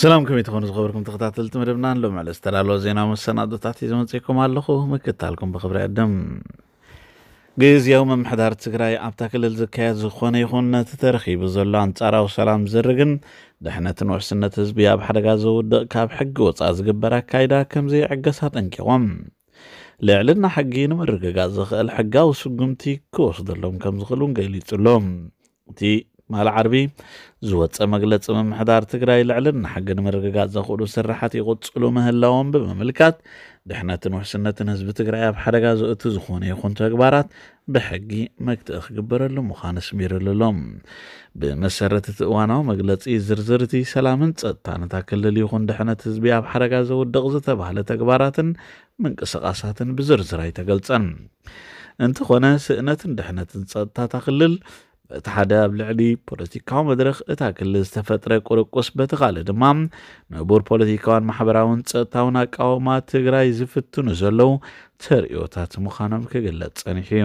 ሰላምኩም ይትኾኑ ዝኸበርኩም ተኸታተልቲ መደብና ንሎም ዕለ ዝተዳለወ ዜና መሰናዶታት እዩ ዘመፅኩም ኣለኹ ምክታልኩም ብክብሪ ዕድም ግዝያዊ ምምሕዳር ትግራይ ኣብታ ክልል ዝካየድ ዝኾነ ይኹን ነቲ ተረኺቡ ዘሎ ኣንጻራዊ ሰላም ዝርግን ድሕነትን ውሕስነት ህዝቢ ኣብ ሓደጋ ዘውድቕ ካብ ሕጊ ወፃእ ዝግበር ኣካይዳ ከምዘይዕገሳ ጠንቂቖም ልዕልና ሕጊ ንምርግጋእ ዝኽእል ሕጋዊ ስጉምቲ ክወስደሎም ከም ዝኽእሉን ገሊጹሎም እቲ مال عربي زوات أمجلت أمام حدار تجري الإعلان حقنا مرجع زخود وسرحت يقط سلوم هاللوم بمملكات دحنة وحسنة هزب تجري بحرجة زوت زخوني خنت أكبرات بحقي مكتأخ جبر لهم وخانس مير لهم بمسرة وأنا مجلت إيه زرزرتي سلامن تأنا تاكل اللي يخون دحنة هزبيا بحرجة زود دغزة بحلة أكبرات من قصقاسات بزرزرة تجلسن أنت خنا سئنة دحنة تصدت تقلل እቲ ሓደ ኣብ ልዕሊ ፖለቲካዊ መድረኽ እታ ክልል ዝተፈጥረ ቁርቁስ በቲ ካልእ ድማ ምዕቡር ፖለቲካውን ማሕበራውን ፀጥታውን ኣቃወማ ትግራይ ዝፍትኑ ዘለዉ ተርእዮታት ምዃኖም ክግለጽ ጸኒሑ እዩ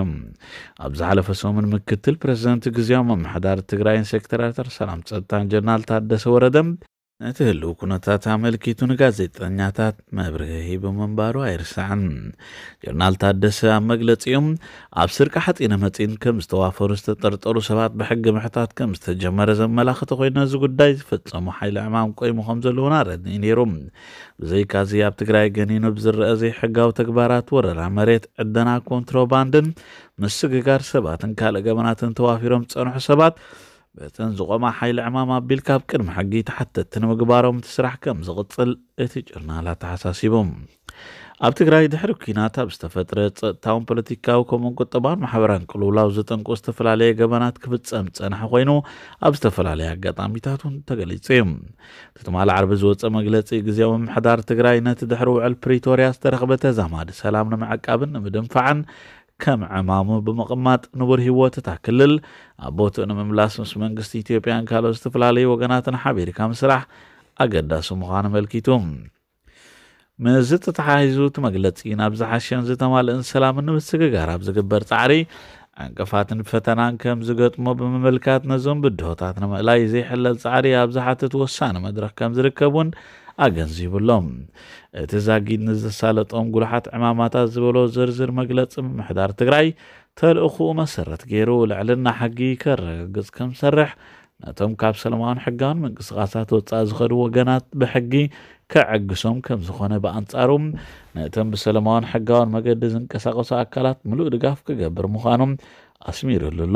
ኣብ ዝሓለፈ ሰሙን ምክትል ፕረዚደንት ግዜያዊ ምምሕዳር ትግራይን ሴክተራተር ሰላም ፀጥታን ጀነራል ታደሰ ወረደ ነቲ ህልው ኩነታት አመልኪቱ ንጋዜጠኛታት መብርሂ ብምንባሩ ኣይርስዕን ጀርናል ታደሰ ኣብ መግለፂኦም ኣብ ስርቃ ሓፂነ መፂን ከም ዝተዋፈሩ ዝተጠርጠሩ ሰባት ብሕጊ ምሕታት ከም ዝተጀመረ ዘመላኽቲ ኮይኑ እዚ ጉዳይ ዝፈፀሙ ሓይሊ ዕማም ቆይሙ ከም ዘለውን ኣረድኢ ነይሩ ብዘይካዚ ኣብ ትግራይ ገኒኑ ብዝረአ ዘይሕጋዊ ተግባራት ወረራ መሬት ዕደና ኮንትሮባንድን ምስግጋር ሰባትን ካልእ ገበናትን ተዋፊሮም ዝፀንሑ ሰባት በተን ዝቖማ ሓይሊ ዕማማ ኣቢልካ ኣብ ቅድሚ ሓጊ ተሓተቲ ንምግባሮም ትስራሕ ከም ዝቕፅል እቲ ጭርናላ ተሓሳሲቦም ኣብ ትግራይ ድሕሪ ኩናት ኣብ ዝተፈጥረ ፀጥታውን ፖለቲካዊ ከምኡን ቁጠባን ማሕበራን ቅልውላው ዝጠንቁ ዝተፈላለየ ገበናት ክፍፀም ዝፀንሐ ኮይኑ ኣብ ዝተፈላለየ ኣጋጣሚታት እውን ተገሊጹ እዩ ትትማል ዓርቢ ዝወፀ መግለፂ ግዜያዊ ምምሕዳር ትግራይ ነቲ ድሕሪ ውዕል ፕሪቶርያ ዝተረኽበ ተዛማዲ ሰላም ንምዕቃብን ንምድንፋዕን ከም ዕማሙ ብምቕማጥ ንቡር ህይወት እታ ክልል ኣብ ቦትኡ ንምምላስ ምስ መንግስቲ ኢትዮጵያን ካልኦት ዝተፈላለዩ ወገናትን ሓቢርካ ምስራሕ ኣገዳሲ ምዃኑ መልኪቱ ምዝ ተተሓሒዙ እቲ መግለፂ ናብ ዝሓሸን ዝተማልእን ሰላምን ንምስግጋር ኣብ ዝግበር ፃዕሪ عقفاتن بفتنان كم زقطمو بمملكات نزم بدهوتاتنا مقلاي زي حلل صعري ابزحات توسان مدرخ كم زركبون أجنزيب اللهم تزاقيد نزسالة أم قلحات عماماتا زبولو زرزر مقلت محدار تقراي تل أخو مسرت قيرو لعلنا حقي كرقز كم سرح ነቶም ካብ ሰለማውን ሕጋውን ምንቅስቓሳት ወፃኢ ዝኸዱ ወገናት ብሕጊ ክዕግሶም ከም ዝኾነ ብኣንጻሩ ነቶም ብሰለማውን ሕጋውን መገዲ ዝንቀሳቐሱ ኣካላት ምሉእ ድጋፍ ክገብር ምዃኖም ኣስሚሩሉ ኣሎ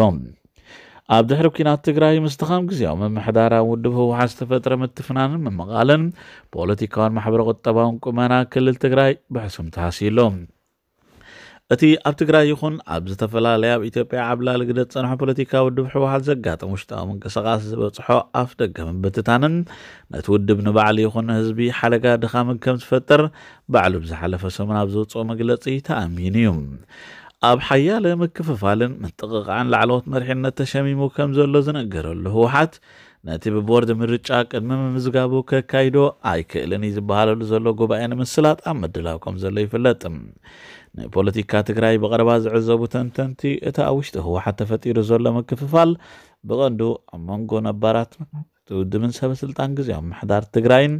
ኣብ ድሕሪ ኩናት ትግራይ ምስትኻም ግዜያዊ ምምሕዳራ ውድብ ህወሓት ዝተፈጥረ ምትፍናንን ምምቓልን ፖለቲካውን ማሕበረ ቁጠባውን ቁመና ክልል ትግራይ ብሕሱም ተሃሲሎም እቲ ኣብ ትግራይ ይኹን ኣብ ዝተፈላለየ ኣብ ኢትዮጵያ ዓብላሊ ግደ ዝፀንሖ ፖለቲካ ውድብ ሕወሓት ዘጋጥም ውሽጣዊ ምንቅስቓስ ዝበፅሖ ኣፍ ደገ ምብትታንን ነቲ ውድብ ንባዕሉ ይኹን ህዝቢ ሓደጋ ድኻምን ከም ዝፈጥር ባዕሉ ብዝሓለፈ ሰሙን ኣብ ዘውፅኦ መግለፂ ተኣሚን እዩ ኣብ ሓያለ ምክፍፋልን ምጥቕቓዕን ላዕለዎት መሪሕነት ተሸሚሙ ከም ዘሎ ዝነገረሉ ህወሓት ነቲ ብቦርድ ምርጫ ቅድሚ ምምዝጋቡ ከካይዶ ኣይክእልን እዩ ዝበሃለሉ ዘሎ ጉባኤ ንምስላጥ ኣብ ምድላው ከም ዘሎ ይፍለጥ ፖለቲካ ትግራይ ብቐረባ ዝዕዘቡ ተንተንቲ እታ ኣብ ውሽጢ ህወሓት ተፈጢሩ ዘሎ ምክፍፋል ብቐንዱ ኣብ መንጎ ነባራት ትውድብን ሰበስልጣን ግዜ ምሕዳር ትግራይን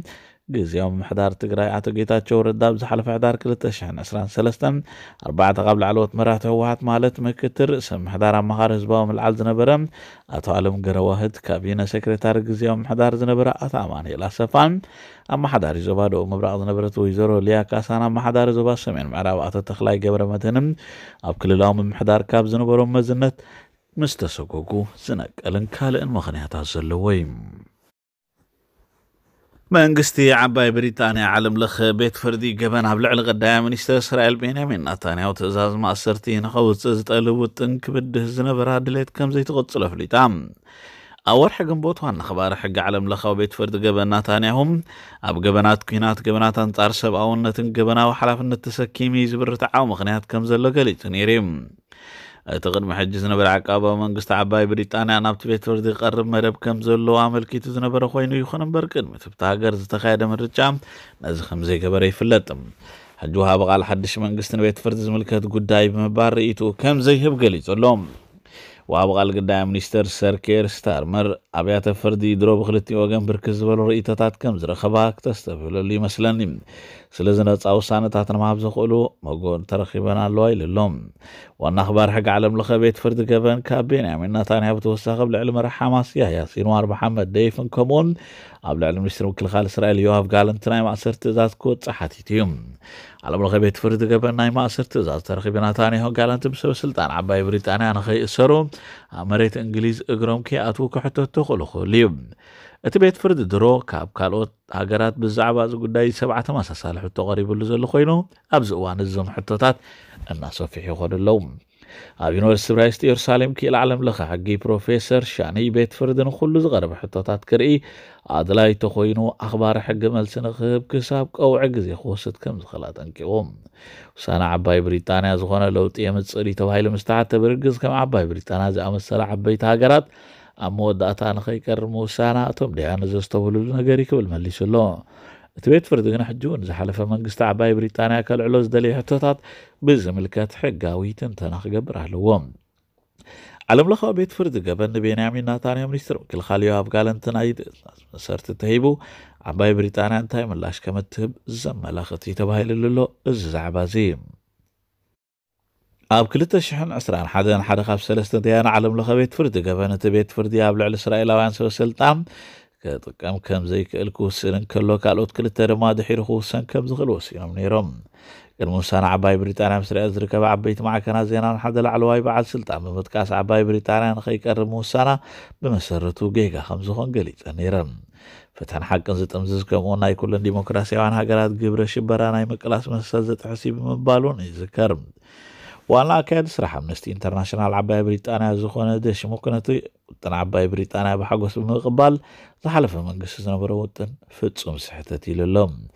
ግዜ ምምሕዳር ትግራይ ኣቶ ጌታቸው ረዳ ብዝሓለፈ ሕዳር 223 ኣርባዕተ ካብ ላዕለዎት መራሕቲ ህወሓት ማለት ምክትል ርእሰ ምሕዳር ኣመኻሪ ህዝባዊ ምልዓል ዝነበረ ኣቶ ኣለም ገረዋህድ ካቢነ ሰክሬታሪ ግዜዊ ምሕዳር ዝነበረ ኣቶ ኣማንኤል ኣሰፋን ኣመሓዳሪ ዞባ ደቡብ ምብራቕ ዝነበረት ወይዘሮ ልያ ካሳን ኣመሓዳሪ ዞባ ሰሜን ምዕራብ ኣቶ ተክላይ ገብረ መድህንም ኣብ ክልላዊ ምምሕዳር ካብ ዝነበሮም መዝነት ምስ ተሰጎጉ ዝነቀልን ካልእን ምክንያታት ዘለዎ እዩ መንግስቲ ዓባይ ብሪጣንያ ዓለም ለኸ ቤት ፍርዲ ገበን ኣብ ልዕሊ ቀዳማይ ሚኒስተር እስራኤል ቤንያሚን ናታንያው ትእዛዝ ማእሰርቲ ንኸውፅእ ዝጠልብ ውጥን ክብድህ ዝነበራ ድሌት ከም ዘይተቐፅሎ ኣፍሊጣ ኣብ ወርሒ ግንቦት ዋና ኸባሪ ሕጊ ዓለም ለኻዊ ቤት ፍርዲ ገበን ናታንያሁ ኣብ ገበናት ኩናት ገበናት ኣንጻር ሰብኣውነትን ገበናዊ ሓላፍነት ተሰኪሚ ዝብርትዓዊ ምኽንያት ከም ዘሎ ገሊጹ ነይሩ تقدم حجز نبر عقابة من قست عباي بريطانيا نابت بيت وردي قرب مرب كم زلو عمل كيتو زنبر خوينو يخون بركن متبت هاجر زتخايد مرجام نز خمزي كبر يفلطم حجو ها بقال حدش من قست نبيت فرد زملكت قداي بمبار رئيتو كم زي هب قليت اللهم ሚኒስተር ሰር ኬር ስታርመር ኣብያተ ፍርዲ ድሮ ብክልቲኡ ወገን ብርክት ዝበሉ ርእቶታት ከም ዝረኸባ ክተስተብለሉ ይመስለኒ سلزنا تصاو سانة تحتنا محب زخولو مغون ترخيبنا اللواي للوم وان اخبار حق عالم لخا بيت فرد قبن كابين عمينا تاني هبتو استخب لعلم رحا ماسيا ياسين وار محمد ديفن كومون عبل العلم مستر وكل خال اسرائيل يوهف قالن تناي مع سر تزاز كود صحاتي تيوم عالم لخا بيت فرد قبن ناي مع سر تزاز ترخيبنا تاني هون قالن تمسو سلطان عباي بريتاني انا خي اسرو امريت انجليز اقروم كي اتوكو حتو تخلو خوليوم እቲ ቤት ፍርዲ ድሮ ካብ ካልኦት ሃገራት ብዛዕባ እዚ ጉዳይ ሰብዓ ተመሳሳሊ ሕቶ ቀሪቡሉ ዘሎ ኮይኑ ኣብዚ እዋን እዞም ሕቶታት እናሰፊሑ ይኮኑ ኣለው ኣብ ዩኒቨርስቲ ብራይስቲ ኢየሩሳሌም ክኢል ዓለም ለኸ ሕጊ ፕሮፌሰር ሻኒ ቤት ፍርዲ ንኩሉ ዝቐረበ ሕቶታት ክርኢ ኣድላይ ተኮይኑ ኣኽባሪ ሕጊ መልሲ ንክህብ ክሳብ ቀውዒ ግዜ ክወስድ ከም ዝኽእል ኣጠንቂቑ ውሳነ ዓባይ ብሪጣንያ ዝኾነ ለውጢ የምፅእ ተባሂሉ ምስተሓተ ብርግዝ ከም ዓባይ ብሪጣንያ ዝኣመሰለ ዓበይቲ ሃገራት أموداتان خيكر موسانا أتوم لأن زستولو نجاري كبل مليش الله تبيت فرد جناح جون زحلف من قست عباي بريطانيا كالعلوز دليها توتات بزملكات حقاوي تنتنخ قبره لوم ዓለም ለኻዊ ቤት ፍርዲ ገበኒ ቤንያሚን ናታንያ ሚኒስትር ወኪል ካልዮ ኣብጋል እንትናይድ መሰርቲ ተሂቡ ዓባይ ብሪጣንያ እንታይ ምላሽ ከም እትህብ ዘመላኽት እዩ زم ኣሎ እዚ ዛዕባ الزعبازيم أب كلتا شحن أسران حدا حدا خاف سلستن ديانا علم لخا بيت فردي قبانة بيت فردي أب لعل إسرائيل وان سو سلطان كتقام كم زي كالكو سنن كلو كالوت كلتا رما دحير خوصن كم زغلو سينام نيرم المنسان عباي بريطانيا مسري أزرك بعبيت معك كنا زينان حدا العلواي بعد سلطان بمتكاس عباي بريطانيا نخي كرمو سانا بمسرتو جيغا خمزوخن قليت نيرم فتن حق زت امزز كم ونا يكون لن ديمقراسي وان هاقرات قبرة شبرانا يمكلاس مسازت حسيب مبالون يذكرم وانا كاد سرح امنستي انترناشنال عباية بريطانيا زخونة دش مكنتي وطن عباية بريطانيا بحقوس المقبال تحلف من قصص نبرا وطن فتصوم سحتتي للم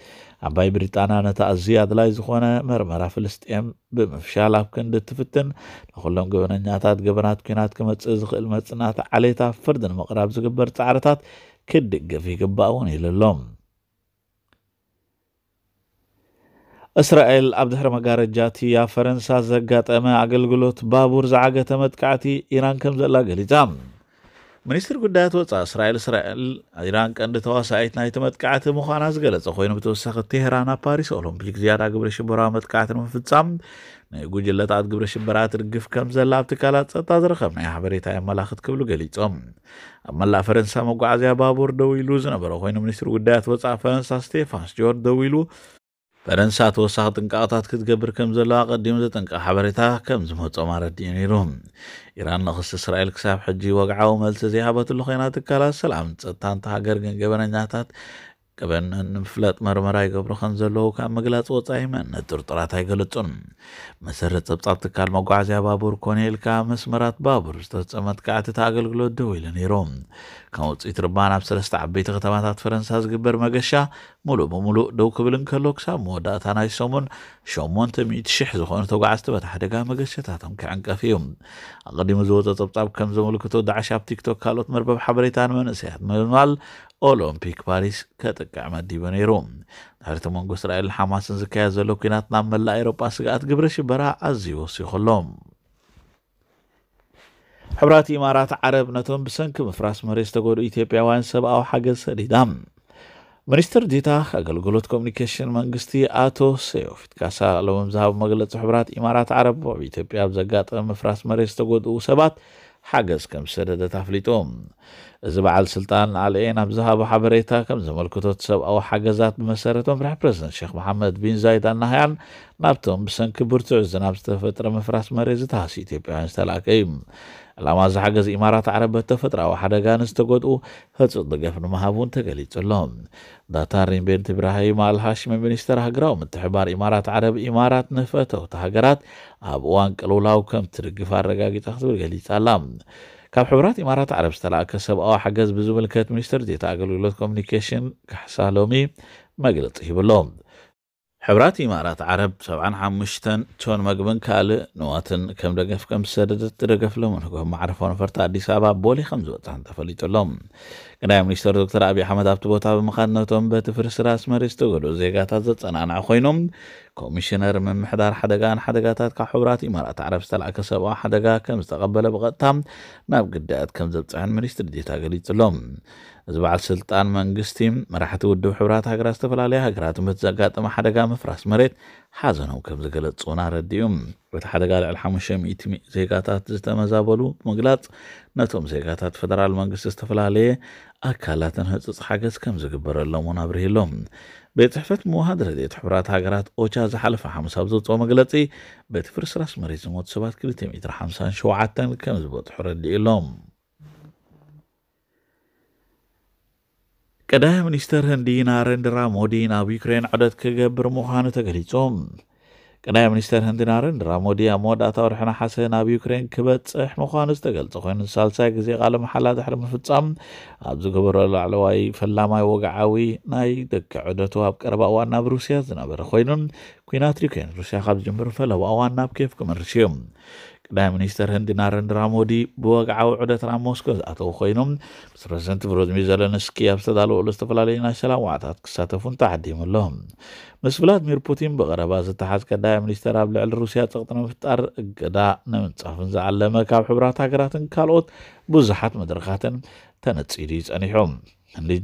عباية بريطانيا نتا الزياد لاي زخونة مرمرا فلسطين بمفشالة بكند تفتن نخلهم قبنا نياتات قبنات كينات كمتس ازخ المتسنات عليتا فردن مقراب زقبر تعرتات كدق في قباؤون للم እስራኤል ኣብ ድሕሪ መጋረጃቲ ኣብ ፈረንሳ ዘጋጠመ ኣገልግሎት ባቡር ዝዓገተ መጥቃዕቲ ኢራን ከም ዘላ ገሊፃ ሚኒስትሪ ጉዳያት ወፃ እስራኤል እስራኤል ኢራን ቀንዲ ተዋሳኢት ናይቲ መጥቃዕቲ ምዃና ዝገለፀ ኮይኑ ብተወሳኺ ቴሄራን ኣብ ፓሪስ ኦሎምፒክ ዝያዳ ግብረ ሽበራዊ መጥቃዕቲ ንምፍፃም ናይ ጉጅለታት ግብረ ሽበራት ትድግፍ ከም ዘላ ኣብ ትካላት ፀጥታ ዝረኸብ ናይ ሓበሬታ የመላኽት ክብሉ ገሊፆም ኣብ መላእ ፈረንሳ መጓዓዝያ ባቡር ደው ኢሉ ዝነበረ ኮይኑ ሚኒስትሪ ጉዳያት ወፃኢ ፈረንሳ ስቴፋን ስቲዎርት ደው ኢሉ ፈረንሳ ተወሳኺ ጥንቃቕታት ክትገብር ከም ዘለዋ ቀዲሙ ዘጠንቀቕ ሓበሬታ ከም ዝመፆ ማረዲኡ ነይሩ ኢራን ንኽስ እስራኤል ክሳብ ሕጂ ወግዓዊ መልሲ ዘይሃበትሉ ኮይና ትካላት ሰላም ፀጥታ እንተሃገር ግን ገበነኛታት كبان نفلات مرمراي قبر خنزلو كان مقلات وطايما ترطرات هاي قلتون مسرت تبطاطك المقعز يا بابور كونيل كامس مرات بابور استثمت كعت تاقل قلو الدوي لنيروم كان وطيت ربان بسلست عبيت ختماتات فرنسا زقبر مقشا ሙሉ በሙሉ ደው ክብልን ከሎ ክሳብ መወዳእታ ናይ ሰሙን ሸሞንተ ሚእቲ ሽሕ ዝኾኑ ተጓዓዝቲ በቲ ሓደጋ መገሸታቶም ክዕንቀፍ እዮም ኣቐዲሙ ዝወፀ ፀብጻብ ከም ዘመልክቶ ዳዕሽ ኣብ ቲክቶክ ካልኦት መርበብ ሓበሬታ ንመንእሰያት ምልማል ኦሎምፒክ ፓሪስ ከጥቃዕ መዲቡ ነይሩ ድሕርቲ መንጎ እስራኤልን ሓማስን ዝካየድ ዘሎ ኩናት ናብ መላእ ኤሮጳ ስጋኣት ግብሪ ሽበራ ኣዝዩ ወሲኹ ኣሎም ሕራት ኢማራት ዓረብ ነቶም ብሰንኪ ምፍራስ መሬት ዝተጎድኡ ኢትዮጵያውያን ሰብኣዊ ሓገዝ ሰዲዳ ሚኒስትር ዲታ ኣገልግሎት ኮሚኒኬሽን መንግስቲ ኣቶ ሰዮፊት ካሳ ለምዝሃቡ መግለፂ ሕራት ኢማራት ዓረብ ኣብ ኢትዮጵያ ኣብ ዘጋጠመ ምፍራስ መሬት ዝተጎድኡ ሰባት ሓገዝ ከም ዝሰደደት ኣፍሊጡ እዚ በዓል ስልጣን ኣልኤን ኣብ ዝሃቦ ሓበሬታ ከም ዘመልክቶ ሰብኣዊ ሓገዛት ብመሰረቶም ርሕ ፕረዚደንት ሼክ መሓመድ ቢን ዛይድ ኣናሃያን ናብቶም ብሰንኪ ብርቱዕ ዝናብ ዝተፈጥረ ምፍራስ መሬት ዝተሃሲ ኢትዮጵያውያን ዝተላእከ እዩ ዕላማ ዝሓገዝ ኢማራት ዓረበት ተፈጥራዊ ሓደጋ ንዝተጎድኡ ህፁፅ ድገፍ ንምሃብ እውን ተገሊጹሎም ዳታር ሪንቤንት ኢብራሂም አልሃሽሚ ሚኒስተር ሃገራዊ ምትሕባር ኢማራት ዓረብ ኢማራት ንፈተውቲ ሃገራት ኣብ እዋን ቅልውላው ከም ትድግፍ ኣረጋጊፃ ክትብል ገሊጻ ኣላ ካብ ሕቡራት ኢማራት ዓረብ ዝተለኣከ ሰብኣዊ ሓገዝ ብዝምልከት ሚኒስትር ዜታ ኣገልግሎት ኮሚኒኬሽን ካሕሳ ሎሚ መግለፂ ሂብሎም ሕራት ኢማራት ዓረብ 75 ቶን መግብን ካልእ ንዋትን ከም ደገፍ ከም ዝሰደደት ትደገፍሎም ንህጎም ማዕረፎ ነፈርቲ ኣዲስ ኣበባ ቦሌ ከም ዝወፅእን ተፈሊጡሎም ቀዳይ ሚኒስተር ዶክተር ኣብዪ ኣሕመድ ኣብቲ ቦታ ብምኻድ ነቶም በቲ ፍርስራስ መሬት ዝተገድኡ ዜጋታት ዘጸናንዐ ኮይኖም ኮሚሽነር ምምሕዳር ሓደጋን ሓደጋታት ካብ ሕቡራት ኢማራት ዓረብ ዝተላእከ ሰብኣዊ ሓደጋ ከም ዝተቐበለ ብቐጥታ ናብ ግዳያት ከም ዘብፅሕን ሚኒስትር ዴታ ገሊጹሎም زبال سلطان منگستیم مرحت و دو حبرات ها گرست فلالیه ها گرات متزگات ما حدگا مفرس مرید حازن هم کم زگلت سونا ردیم و تا حدگا لعلحام شم ایتمی زیگاتات زیتا مزابلو مگلت نتوم زیگاتات فدرال منگست استفلالیه اکالاتن هز از حاگز کم زگ برالو منابره لوم به تحفت موحد ردیت حبرات ها گرات اوچا زحل فحام سابزو تو مگلتی به تفرس راس مریزم و تسبات کلیتیم ایتر حمسان شوعتن کم زبوت حرد لوم ቀዳማይ ሚኒስትር ህንዲ ናሬንድራ ሞዲ ናብ ዩክሬን ዑደት ክገብር ምዃኑ ተገሊጾም ቀዳማይ ሚኒስተር ህንዲ ናሬንድራ ሞዲ ኣብ መወዳእታ ወርሕና ሓሰ ናብ ዩክሬን ክበጽሕ ምዃኑ ዝተገልጸ ኮይኑ ሳልሳይ ግዜ ቃለ መሓላ ድሕሪ ምፍጻም ኣብ ዝገበሮ ላዕለዋይ ፈላማይ ወግዓዊ ናይ ደቂ ዑደቱ ኣብ ቀረባ እዋን ናብ ሩስያ ዝነበረ ኮይኑን ኩናት ዩክሬን ሩስያ ካብ ዝጅምር ፈለዋ እዋን ናብ ኬፍ ክመርስ እዩ ቀዳማይ ሚኒስትር ህንዲ ናረንድራ ሞዲ ብወግዓዊ ዑደት ናብ ሞስኮ ዝኣተዉ ኮይኖም ምስ ፕረዚደንት ቮሎድሚር ዘለንስኪ ኣብ ዝተዳለወሉ ዝተፈላለዩ ናይ ሰላም ዋዕታት ክሳተፉን ተዓዲሙ ኣሎም ምስ ቭላድሚር ፑቲን ብቐረባ ዝተሓዝ ቀዳማይ ሚኒስትር ኣብ ልዕሊ ሩስያ ፀቕጢ ንምፍጣር እገዳ ንምንፃፍን ዝዓለመ ካብ ሕቡራት ሃገራትን ካልኦት ብዙሓት መድረካትን ተነፂዱ ይፀኒሖም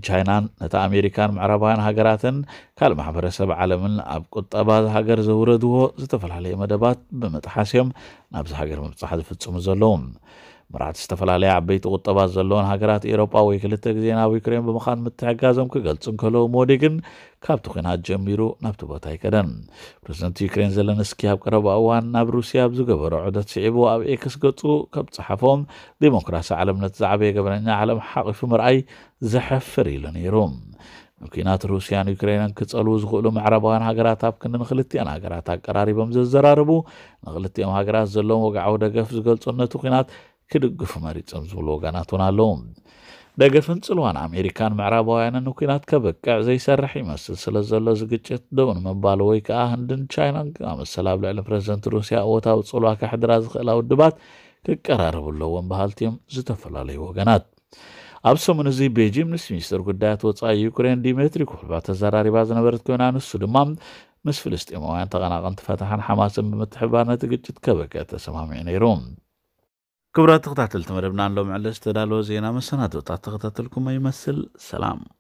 ቻይናን ነታ ኣሜሪካን ምዕራባውያን ሃገራትን ካልእ ማሕበረሰብ ዓለምን ኣብ ቁጠባ ሃገር ዘውረድዎ ዝተፈላለየ መደባት ብምጥሓስ እዮም ናብዚ ሃገር ምብፅሓ ዝፍፅሙ ዘለዉ مراعات استفلالي عبيت وطبات زلون هاجرات إيروبا ويكلت جزين ويكريم يكرين بمخان متعجزهم كقلتن كلو موديكن كابتو خن جميرو نبتو باتاي كدن برزنت يكريم زلن اسكياب قرب أوان ناب روسيا بزو قبر عدد سعيبو أب ايكس قطو كبت صحفهم ديموكراسة عالم نتزعبي قبرنا عالم حق في مرأي زحفر إلن يروم مكينات روسيا ويوكرين كتصلوا زغلوا معربان هاجرات اب كنن هاقراري هاجرات اقراري بمززراربو ام هاقرات زلوم وقعوا دغف زغلصنتو خينات ክድግፉ መሪፆም ዝብልዎ ወገናት እውን ኣለዉ ደገፍን ፅልዋን ኣሜሪካን ምዕራባውያንን ኩናት ከበቅዕ ዘይሰርሕ ይመስል ስለ ዘሎ ዝግጭት ደውን ንምባሉ ወይ ከዓ ህንድን ቻይናን ኣመሰል ኣብ ልዕሊ ፕረዚደንት ሩስያ እወታዊ ፅልዋ ካሕድራ ዝኽእላ ውድባት ክቀራርብ ኣለዎም ባህልቲ እዮም ዝተፈላለዩ ወገናት ኣብ ሰሙን እዚ ቤጂንግ ምስ ሚኒስትር ጉዳያት ወፃኢ ዩክሬን ዲሜትሪ ኩሕባ ተዘራሪባ ዝነበረት ኮይና ንሱ ድማ ምስ ፍልስጢማውያን ተቐናቐንቲ ፈትሓን ሓማስን ብምትሕባር ነቲ ግጭት ከበቅዕ ተሰማሚዑ ነይሩ كبرات تقطع تلتمر بنان لو معلش تدالو مسنا تقطع تقطع تلكم أي مسل سلام